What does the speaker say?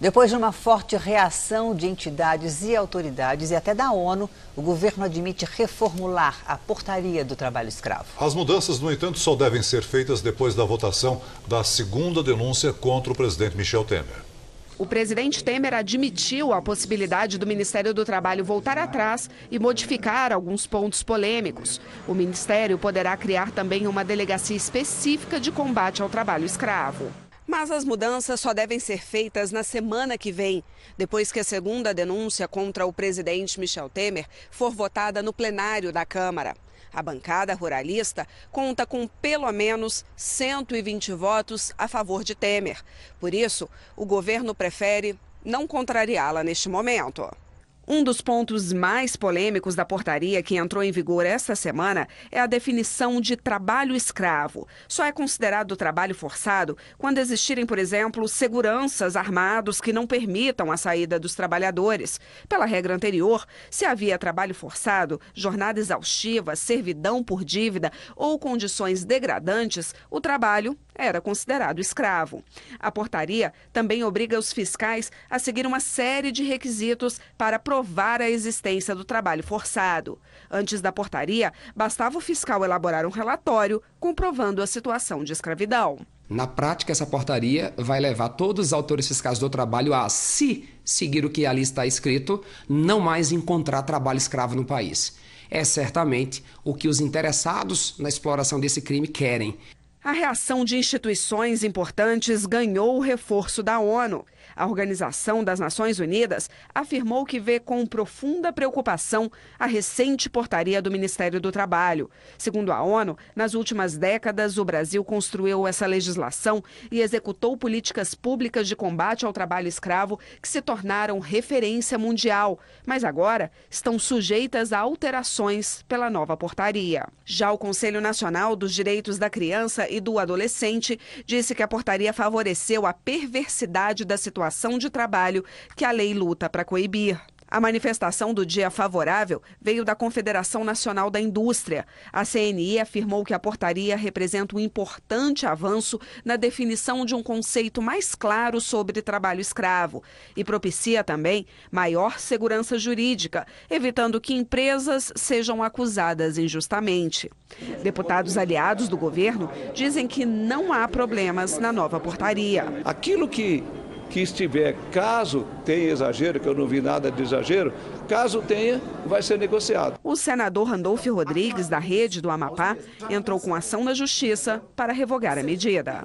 Depois de uma forte reação de entidades e autoridades e até da ONU, o governo admite reformular a portaria do trabalho escravo. As mudanças, no entanto, só devem ser feitas depois da votação da segunda denúncia contra o presidente Michel Temer. O presidente Temer admitiu a possibilidade do Ministério do Trabalho voltar atrás e modificar alguns pontos polêmicos. O ministério poderá criar também uma delegacia específica de combate ao trabalho escravo. Mas as mudanças só devem ser feitas na semana que vem, depois que a segunda denúncia contra o presidente Michel Temer for votada no plenário da Câmara. A bancada ruralista conta com pelo menos 120 votos a favor de Temer. Por isso, o governo prefere não contrariá-la neste momento. Um dos pontos mais polêmicos da portaria que entrou em vigor esta semana é a definição de trabalho escravo. Só é considerado trabalho forçado quando existirem, por exemplo, seguranças armados que não permitam a saída dos trabalhadores. Pela regra anterior, se havia trabalho forçado, jornada exaustiva, servidão por dívida ou condições degradantes, o trabalho era considerado escravo. A portaria também obriga os fiscais a seguir uma série de requisitos para provar provar a existência do trabalho forçado. Antes da portaria, bastava o fiscal elaborar um relatório comprovando a situação de escravidão. Na prática, essa portaria vai levar todos os autores fiscais do trabalho a, se seguir o que ali está escrito, não mais encontrar trabalho escravo no país. É certamente o que os interessados na exploração desse crime querem. A reação de instituições importantes ganhou o reforço da ONU. A Organização das Nações Unidas afirmou que vê com profunda preocupação a recente portaria do Ministério do Trabalho. Segundo a ONU, nas últimas décadas, o Brasil construiu essa legislação e executou políticas públicas de combate ao trabalho escravo que se tornaram referência mundial, mas agora estão sujeitas a alterações pela nova portaria. Já o Conselho Nacional dos Direitos da Criança e do adolescente, disse que a portaria favoreceu a perversidade da situação de trabalho que a lei luta para coibir. A manifestação do dia favorável veio da Confederação Nacional da Indústria. A CNI afirmou que a portaria representa um importante avanço na definição de um conceito mais claro sobre trabalho escravo e propicia também maior segurança jurídica, evitando que empresas sejam acusadas injustamente. Deputados aliados do governo dizem que não há problemas na nova portaria. Aquilo que que estiver, caso tenha exagero, que eu não vi nada de exagero, caso tenha, vai ser negociado. O senador Randolfo Rodrigues, da Rede do Amapá, entrou com ação na Justiça para revogar a medida.